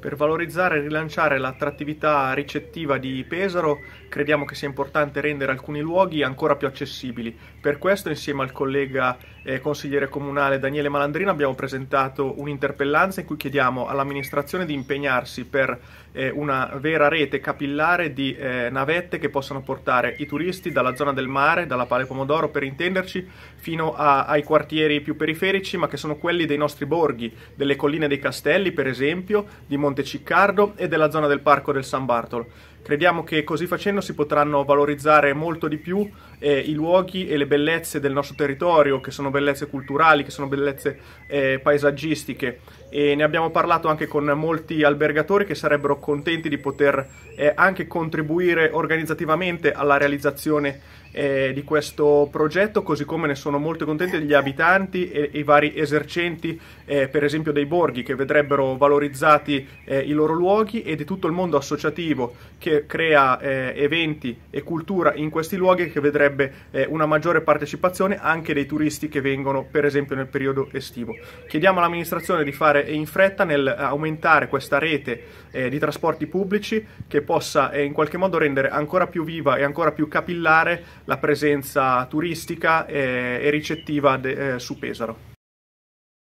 Per valorizzare e rilanciare l'attrattività ricettiva di Pesaro crediamo che sia importante rendere alcuni luoghi ancora più accessibili. Per questo insieme al collega eh, consigliere comunale Daniele Malandrino abbiamo presentato un'interpellanza in cui chiediamo all'amministrazione di impegnarsi per eh, una vera rete capillare di eh, navette che possano portare i turisti dalla zona del mare, dalla Pale Pomodoro per intenderci, fino a, ai quartieri più periferici ma che sono quelli dei nostri borghi, delle colline dei castelli per esempio, di Monte Monte Ciccardo e della zona del Parco del San Bartolo Crediamo che così facendo si potranno valorizzare molto di più eh, i luoghi e le bellezze del nostro territorio, che sono bellezze culturali, che sono bellezze eh, paesaggistiche. E ne abbiamo parlato anche con molti albergatori che sarebbero contenti di poter eh, anche contribuire organizzativamente alla realizzazione eh, di questo progetto, così come ne sono molto contenti gli abitanti e, i vari esercenti, eh, per esempio dei borghi, che vedrebbero valorizzati eh, i loro luoghi e di tutto il mondo associativo che che crea eh, eventi e cultura in questi luoghi che vedrebbe eh, una maggiore partecipazione anche dei turisti che vengono per esempio nel periodo estivo. Chiediamo all'amministrazione di fare eh, in fretta nel eh, aumentare questa rete eh, di trasporti pubblici che possa in qualche modo rendere ancora più viva e ancora più capillare la presenza turistica e ricettiva su Pesaro.